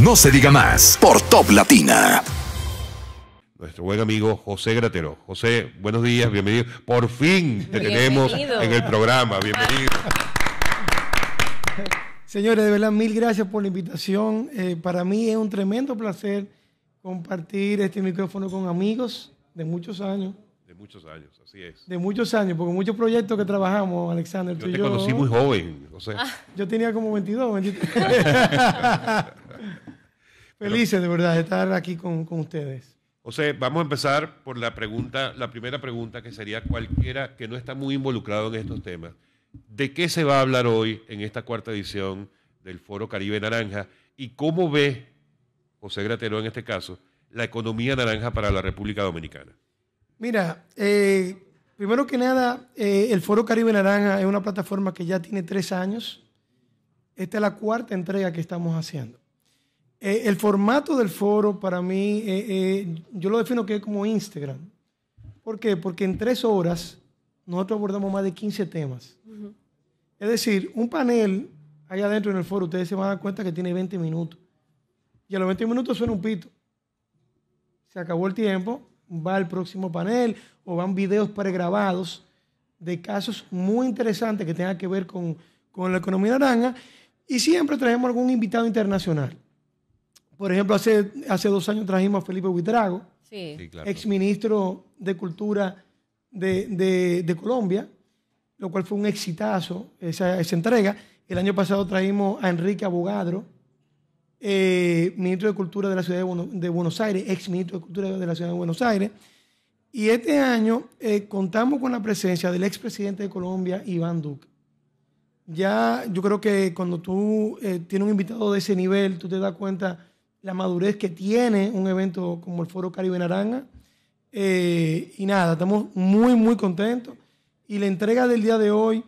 No se diga más por Top Latina. Nuestro buen amigo José Gratero. José, buenos días, bienvenido. Por fin te tenemos en el programa, bienvenido. Señores, de verdad, mil gracias por la invitación. Eh, para mí es un tremendo placer compartir este micrófono con amigos de muchos años. De muchos años, así es. De muchos años, porque muchos proyectos que trabajamos, Alexander, yo te conocí muy joven, José. Ah. Yo tenía como 22, 23. Felices de verdad de estar aquí con, con ustedes. José, vamos a empezar por la pregunta, la primera pregunta que sería cualquiera que no está muy involucrado en estos temas. ¿De qué se va a hablar hoy en esta cuarta edición del Foro Caribe Naranja? ¿Y cómo ve José Gratero en este caso la economía naranja para la República Dominicana? Mira, eh, primero que nada, eh, el Foro Caribe Naranja es una plataforma que ya tiene tres años. Esta es la cuarta entrega que estamos haciendo. Eh, el formato del foro para mí, eh, eh, yo lo defino que es como Instagram. ¿Por qué? Porque en tres horas nosotros abordamos más de 15 temas. Es decir, un panel allá adentro en el foro, ustedes se van a dar cuenta que tiene 20 minutos. Y a los 20 minutos suena un pito. Se acabó el tiempo, va al próximo panel o van videos pregrabados de casos muy interesantes que tengan que ver con, con la economía naranja. Y siempre traemos algún invitado internacional. Por ejemplo, hace, hace dos años trajimos a Felipe Huitrago, ex ministro de Cultura de, Colombia, lo cual fue un exitazo esa, entrega. El año pasado trajimos a Enrique Abogadro, eh, ministro de Cultura de la Ciudad de, Buenos, Aires, ex ministro de Cultura de la Ciudad de Buenos Aires. Y este año eh, contamos con la presencia del expresidente de Colombia, Iván Duque. Ya yo creo que cuando tú eh, tienes un invitado de ese nivel, tú te das cuenta la madurez que tiene un evento como el Foro Caribe Naranja. Eh, y nada, estamos muy, muy contentos. Y la entrega del día de hoy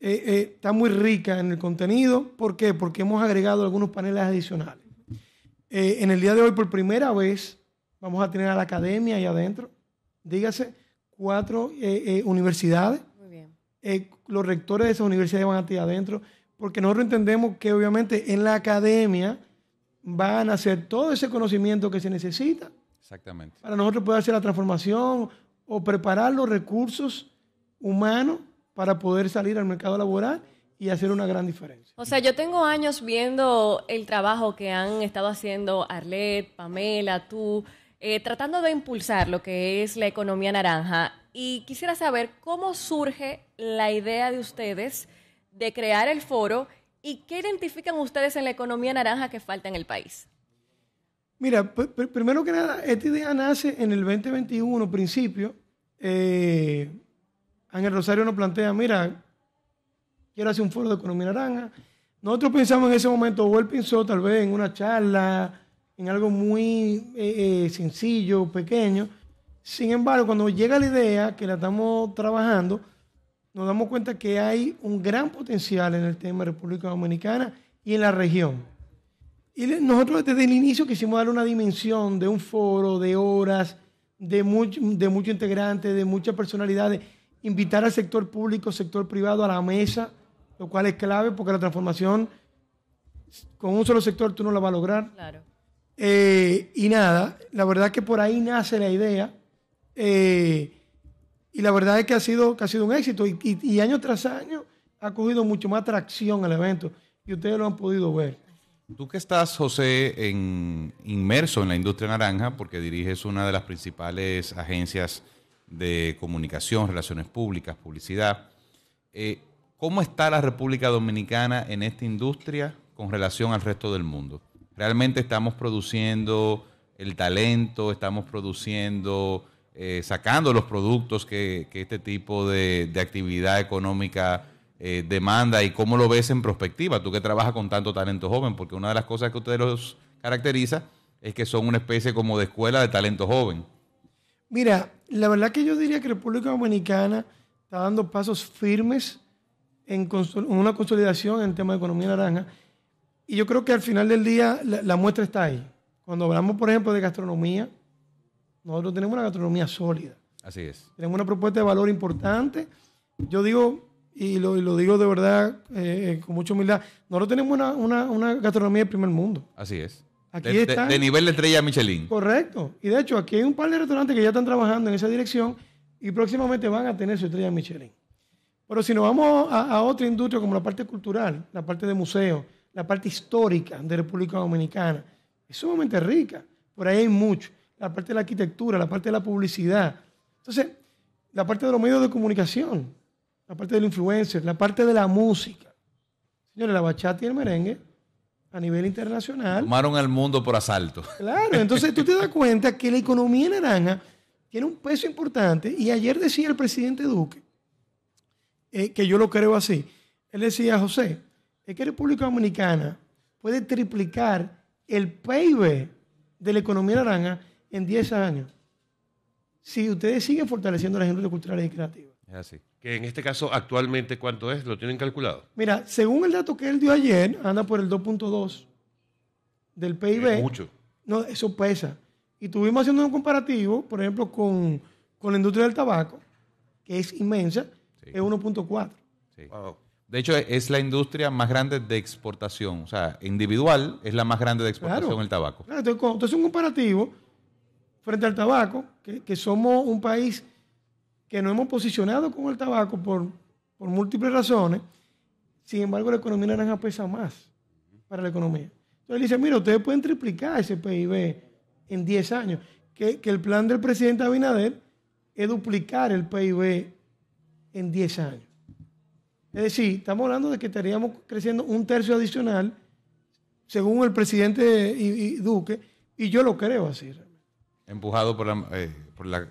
eh, eh, está muy rica en el contenido. ¿Por qué? Porque hemos agregado algunos paneles adicionales. en el día de hoy, por primera vez, vamos a tener a la academia ahí adentro. Dígase, cuatro universidades. Muy bien. los rectores de esas universidades van a estar adentro. Porque nosotros entendemos que, obviamente, en la academia van a hacer todo ese conocimiento que se necesita. Para nosotros poder hacer la transformación o preparar los recursos humanos para poder salir al mercado laboral y hacer una gran diferencia. O sea, yo tengo años viendo el trabajo que han estado haciendo Arlet, Pamela, tú, eh, tratando de impulsar lo que es la economía naranja. Y quisiera saber cómo surge la idea de ustedes de crear el foro ¿Y qué identifican ustedes en la economía naranja que falta en el país? Mira, primero que nada, esta idea nace en el 2021, principio. Eh, Ángel Rosario nos plantea, mira, quiero hacer un foro de economía naranja. Nosotros pensamos en ese momento, o él pensó tal vez en una charla, en algo muy eh, eh, sencillo, pequeño. Sin embargo, cuando llega la idea que la estamos trabajando, nos damos cuenta que hay un gran potencial en el tema de República Dominicana y en la región. Y nosotros desde el inicio quisimos dar una dimensión de un foro, de horas, de, mucho, de muchos integrantes, de muchas personalidades, invitar al sector público, sector privado a la mesa, lo cual es clave porque la transformación con un solo sector tú no la vas a lograr. Eh, y nada, la verdad que por ahí nace la idea. Eh, y la verdad es que ha sido, ha sido un éxito y, año tras año ha cogido mucho más atracción el evento y ustedes lo han podido ver. Tú que estás, José, en, inmerso en la industria naranja porque diriges una de las principales agencias de comunicación, relaciones públicas, publicidad. Eh, ¿Cómo está la República Dominicana en esta industria con relación al resto del mundo? ¿Realmente estamos produciendo el talento? ¿Estamos produciendo eh, sacando los productos que, este tipo de, actividad económica eh, demanda y cómo lo ves en perspectiva, tú que trabajas con tanto talento joven, porque una de las cosas que ustedes los caracteriza es que son una especie como de escuela de talento joven. Mira, la verdad que yo diría que República Dominicana está dando pasos firmes en una consolidación en tema de economía naranja. Y yo creo que al final del día la muestra está ahí. Cuando hablamos, por ejemplo, de gastronomía, nosotros tenemos una gastronomía sólida. Así es. Tenemos una propuesta de valor importante. Yo digo, y lo, digo de verdad eh, eh, con mucha humildad, nosotros tenemos una, gastronomía de primer mundo. Así es. Aquí de, de, nivel de estrella Michelin. Correcto. Y de hecho, aquí hay un par de restaurantes que ya están trabajando en esa dirección y próximamente van a tener su estrella Michelin. Pero si nos vamos a, a otra industria como la parte cultural, la parte de museo, la parte histórica de República Dominicana, es sumamente rica. Por ahí hay mucho la parte de la arquitectura, la parte de la publicidad. Entonces, la parte de los medios de comunicación, la parte del influencer, la parte de la música. Señores, la bachata y el merengue a nivel internacional. Tomaron al mundo por asalto. Claro, entonces tú te das cuenta que la economía naranja tiene un peso importante y ayer decía el presidente Duque, eh, que yo lo creo así, él decía, José, es que República Dominicana puede triplicar el PIB de la economía naranja en 10 años si ustedes siguen fortaleciendo las industrias culturales y creativas. así. Que en este caso, actualmente, ¿cuánto es? ¿Lo tienen calculado? Mira, según el dato que él dio ayer, anda por el 2.2 del PIB. mucho. No, eso pesa. Y estuvimos haciendo un comparativo, por ejemplo, con, la industria del tabaco, que es inmensa, es 1.4. De hecho, es la industria más grande de exportación. O sea, individual es la más grande de exportación el tabaco. Claro, entonces, es un comparativo frente al tabaco, que, somos un país que no hemos posicionado con el tabaco por, por múltiples razones, sin embargo la economía naranja pesa más para la economía. Entonces él dice, mira, ustedes pueden triplicar ese PIB en 10 años, que, el plan del presidente Abinader es duplicar el PIB en 10 años. Es decir, estamos hablando de que estaríamos creciendo un tercio adicional, según el presidente Duque, y yo lo creo así empujado por la, eh, por la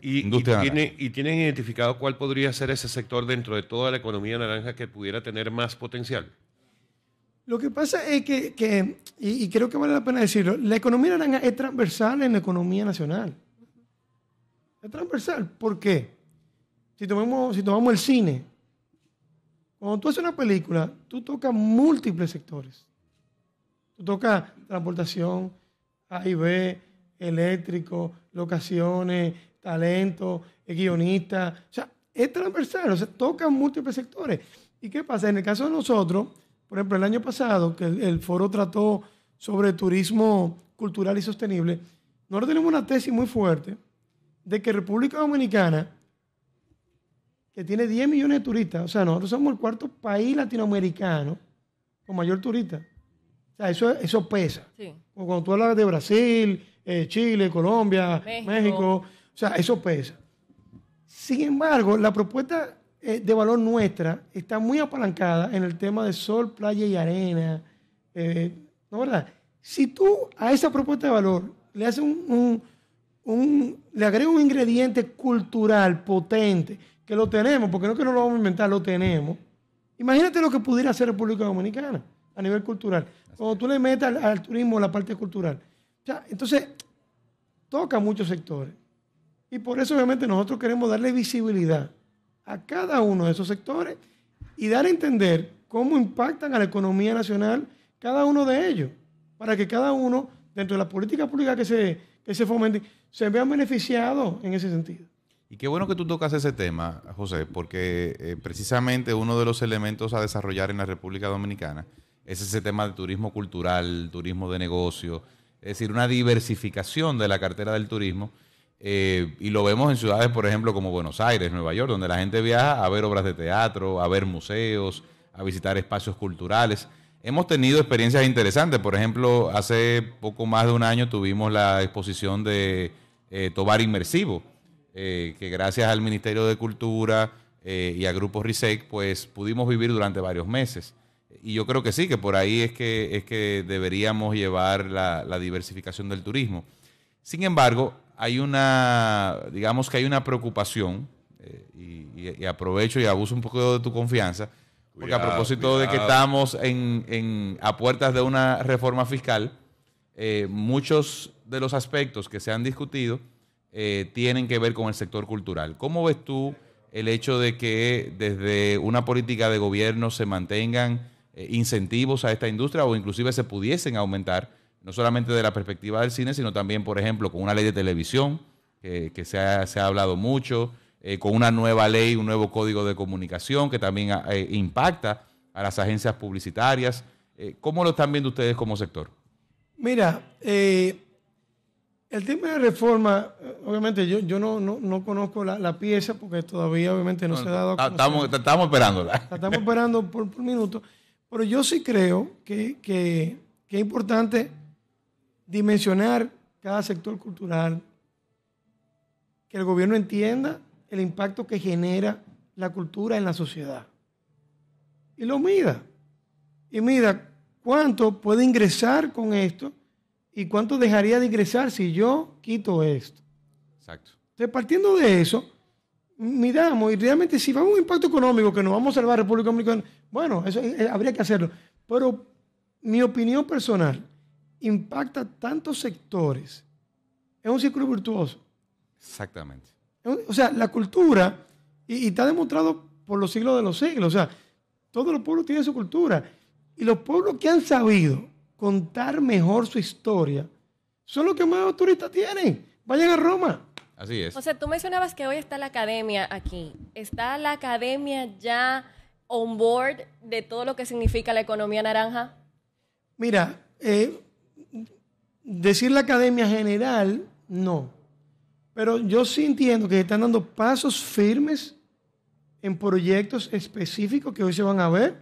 industria. Eh, y, y, tienen identificado cuál podría ser ese sector dentro de toda la economía naranja que pudiera tener más potencial. Lo que pasa es que, y, creo que vale la pena decirlo, la economía naranja es transversal en la economía nacional. Es transversal. ¿Por qué? Si tomamos, si tomamos el cine, cuando tú haces una película, tú tocas múltiples sectores. Tú tocas transportación, A y B, eléctrico, locaciones, talento, guionista. O sea, es transversal, o sea, toca múltiples sectores. ¿Y qué pasa? En el caso de nosotros, por ejemplo, el año pasado, que el, foro trató sobre turismo cultural y sostenible, nosotros tenemos una tesis muy fuerte de que República Dominicana, que tiene 10 millones de turistas, o sea, nosotros somos el cuarto país latinoamericano con mayor turista. O sea, eso, eso pesa. Sí. cuando tú hablas de Brasil, eh, Chile, Colombia, México. O sea, eso pesa. Sin embargo, la propuesta eh, de valor nuestra está muy apalancada en el tema de sol, playa y arena. Eh, ¿No verdad? Si tú a esa propuesta de valor le haces un, le agregas un ingrediente cultural potente, que lo tenemos, porque no es que no lo vamos a inventar, lo tenemos. Imagínate lo que pudiera hacer República Dominicana a nivel cultural. Cuando tú le metas al, al turismo la parte cultural. O sea, entonces, toca muchos sectores. Y por eso obviamente nosotros queremos darle visibilidad a cada uno de esos sectores y dar a entender cómo impactan a la economía nacional cada uno de ellos, para que cada uno, dentro de la política pública que se, que se vea se beneficiado en ese sentido. Y qué bueno que tú tocas ese tema, José, porque eh, precisamente uno de los elementos a desarrollar en la República Dominicana es ese tema de turismo cultural, turismo de negocio, es decir, una diversificación de la cartera del turismo. Eh, y lo vemos en ciudades, por ejemplo, como Buenos Aires, Nueva York, donde la gente viaja a ver obras de teatro, a ver museos, a visitar espacios culturales. Hemos tenido experiencias interesantes. Por ejemplo, hace poco más de un año tuvimos la exposición de eh, Tobar Inmersivo, eh, que gracias al Ministerio de Cultura y a Grupo RISEC, pues pudimos vivir durante varios meses. Y yo creo que sí, que por ahí es que, es que deberíamos llevar la, diversificación del turismo. Sin embargo, hay una, digamos que hay una preocupación, eh, y, aprovecho y abuso un poco de tu confianza, porque a propósito de que estamos en, a puertas de una reforma fiscal, eh, muchos de los aspectos que se han discutido eh, tienen que ver con el sector cultural. ¿Cómo ves tú el hecho de que desde una política de gobierno se mantengan eh, incentivos a esta industria o inclusive se pudiesen aumentar, no solamente de la perspectiva del cine, sino también, por ejemplo, con una ley de televisión que, se, ha, hablado mucho, eh, con una nueva ley, un nuevo código de comunicación que también ah, eh, impacta a las agencias publicitarias. ¿Cómo lo están viendo ustedes como sector? Mira, el tema de reforma, obviamente yo, yo no, no, no conozco la, pieza porque todavía obviamente no, se ha dado. Estamos, estamos esperándola. estamos esperando por, por minuto. Pero yo sí creo que, es importante dimensionar cada sector cultural, que el gobierno entienda el impacto que genera la cultura en la sociedad y lo mida. Y mida cuánto puede ingresar con esto y cuánto dejaría de ingresar si yo quito esto. Exacto. Entonces, partiendo de eso, miramos y realmente si va a un impacto económico que nos vamos a salvar a República Dominicana, bueno, eso eh, eh, habría que hacerlo. Pero mi opinión personal impacta tantos sectores. Es un círculo virtuoso. Exactamente. O sea, la cultura, y, y, está demostrado por los siglos de los siglos, o sea, todos los pueblos tienen su cultura. Y los pueblos que han sabido contar mejor su historia son los que más turistas tienen. Vayan a Roma. Así es. O sea, tú mencionabas que hoy está la academia aquí. Está la academia ya on board de todo lo que significa la economía naranja? Mira, eh, decir la academia general, no. Pero yo sí entiendo que están dando pasos firmes en proyectos específicos que hoy se van a ver.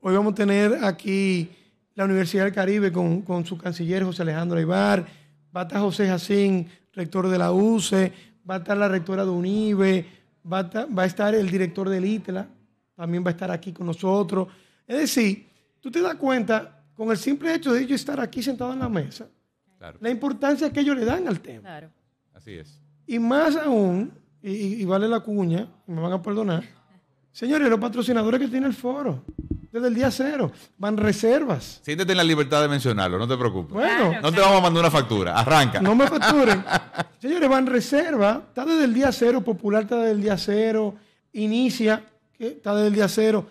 Hoy vamos a tener aquí la Universidad del Caribe con, su canciller José Alejandro Ibar, va a estar José Jacín, rector de la UCE, va a estar la rectora de UNIBE, va a estar el director del ITLA, también va a estar aquí con nosotros. Es decir, tú te das cuenta, con el simple hecho de ellos estar aquí sentado en la mesa, la importancia que ellos le dan al tema. Claro. Así es. Y más aún, y, vale la cuña, me van a perdonar, señores, los patrocinadores que tiene el foro desde el día cero. Van reservas. Siéntete en la libertad de mencionarlo, no te preocupes. Bueno, no te vamos a mandar una factura, arranca. No me facturen. Señores, van reservas, está desde el día cero, Popular está desde el día cero, inicia que está desde el día cero.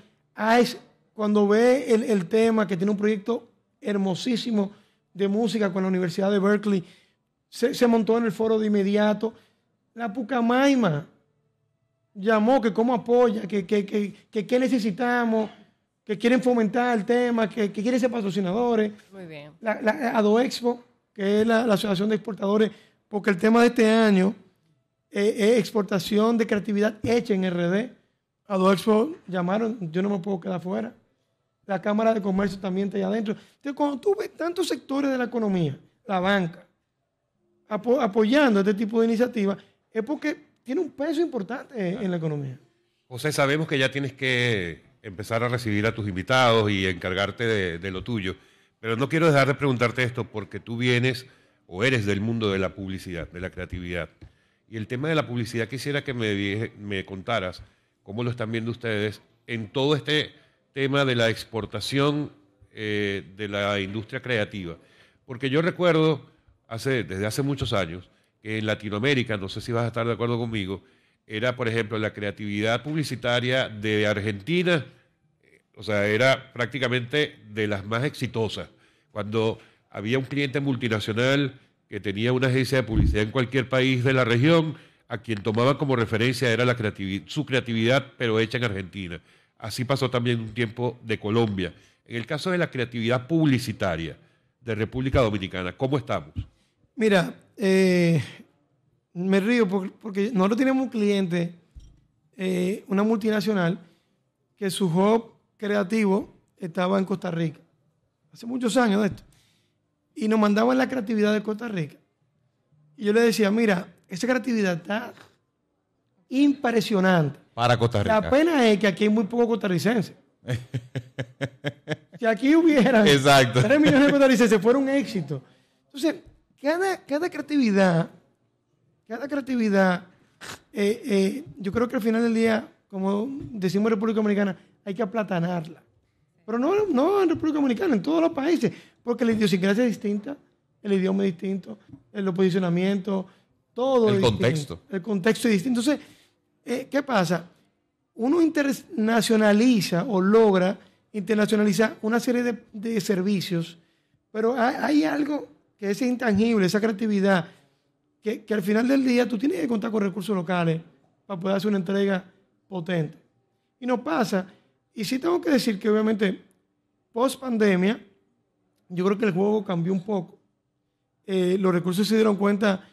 Ice, ah, cuando ve el, tema, que tiene un proyecto hermosísimo de música con la Universidad de Berkeley, se, montó en el foro de inmediato. La Pucamaima llamó que cómo apoya, que qué que, necesitamos, que quieren fomentar el tema, que, que quieren ser patrocinadores. Muy bien. La, ADOEXPO, que es la, Asociación de Exportadores, porque el tema de este año eh, es exportación de creatividad hecha en RD adolfo llamaron, yo no me puedo quedar fuera. La Cámara de Comercio también está ahí adentro. Entonces, cuando tú ves tantos sectores de la economía, la banca, apoyando este tipo de iniciativas, es porque tiene un peso importante en la economía. José, sabemos que ya tienes que empezar a recibir a tus invitados y encargarte de, lo tuyo, pero no quiero dejar de preguntarte esto porque tú vienes o eres del mundo de la publicidad, de la creatividad. Y el tema de la publicidad quisiera que me, me contaras ¿Cómo lo están viendo ustedes en todo este tema de la exportación eh, de la industria creativa? Porque yo recuerdo, desde hace muchos años, que en Latinoamérica, no sé si vas a estar de acuerdo conmigo, era, por ejemplo, la creatividad publicitaria de Argentina, o sea, era prácticamente de las más exitosas. Cuando había un cliente multinacional que tenía una agencia de publicidad en cualquier país de la región, a quien tomaba como referencia era la su creatividad, pero hecha en Argentina. Así pasó también un tiempo de Colombia. En el caso de la creatividad publicitaria de República Dominicana, ¿cómo estamos? Mira, eh, me río porque, no nosotros tenemos un cliente, eh, una multinacional, que su job creativo estaba en Costa Rica. Hace muchos años de esto. Y nos mandaban la creatividad de Costa Rica. Y yo le decía, mira, esa creatividad está impresionante. Para Costa Rica. La pena es que aquí hay muy poco costarricense. si aquí hubiera 3 millones de costarricenses, fuera un éxito. Entonces, cada, creatividad, cada creatividad, eh, eh, yo creo que al final del día, como decimos en República Dominicana, hay que aplatanarla. Pero no, no en República Dominicana, en todos los países, porque la idiosincrasia es distinta, el idioma es distinto, el posicionamiento todo. El contexto. El contexto es distinto. Entonces, eh, ¿qué pasa? Uno internacionaliza o logra internacionalizar una serie de, servicios, pero hay, algo que es intangible, esa creatividad, que, al final del día tú tienes que contar con recursos locales para poder hacer una entrega potente. Y no pasa, y sí tengo que decir que obviamente post pandemia, yo creo que el juego cambió un poco. Eh, los recursos se dieron cuenta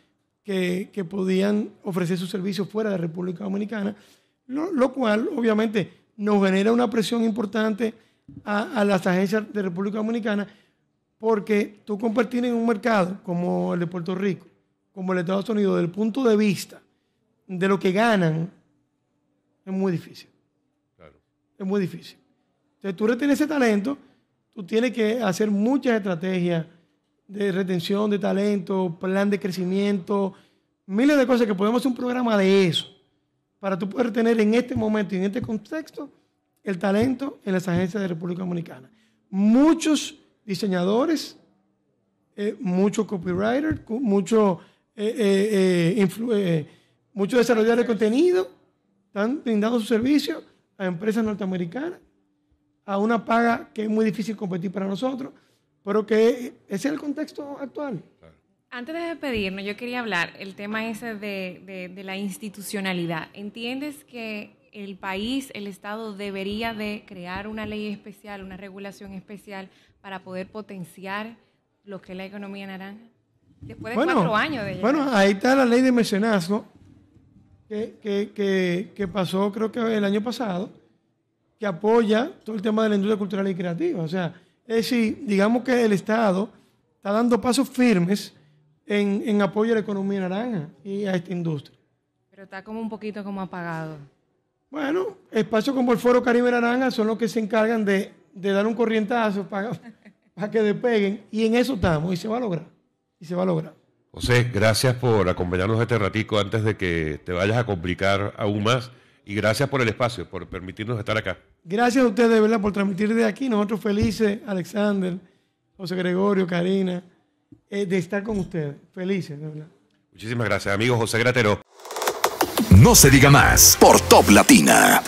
que, podían ofrecer sus servicios fuera de República Dominicana, lo, cual obviamente nos genera una presión importante a, las agencias de República Dominicana, porque tú compartir en un mercado como el de Puerto Rico, como el de Estados Unidos, del punto de vista de lo que ganan, es muy difícil. Claro. Es muy difícil. Entonces tú retienes ese talento, tú tienes que hacer muchas estrategias de retención de talento, plan de crecimiento, miles de cosas que podemos hacer un programa de eso, para tú poder tener en este momento y en este contexto el talento en las agencias de República Dominicana. Muchos diseñadores, eh, muchos copywriters, muchos eh, eh, muchos desarrolladores de contenido están brindando su servicio a empresas norteamericanas a una paga que es muy difícil competir para nosotros pero que ese es el contexto actual. Antes de despedirnos, yo quería hablar el tema ese de, la institucionalidad. ¿Entiendes que el país, el Estado debería de crear una ley especial, una regulación especial para poder potenciar lo que es la economía naranja? Después de bueno, cuatro años de Bueno, ahí está la ley de mecenazgo que, que, pasó creo que el año pasado, que apoya todo el tema de la industria cultural y creativa. O sea, es decir, digamos que el Estado está dando pasos firmes en, apoyo a la economía naranja y a esta industria. Pero está como un poquito como apagado. Bueno, espacios como el Foro Caribe Naranja son los que se encargan de, dar un corrientazo para, para que despeguen. Y en eso estamos y se va a lograr. Y se va a lograr. José, gracias por acompañarnos este ratico antes de que te vayas a complicar aún más y gracias por el espacio, por permitirnos estar acá. Gracias a ustedes, ¿verdad? Por transmitir de aquí. Nosotros felices, Alexander, José Gregorio, Karina, eh, de estar con ustedes. Felices, de verdad. Muchísimas gracias, amigo José Gratero. No se diga más por Top Latina.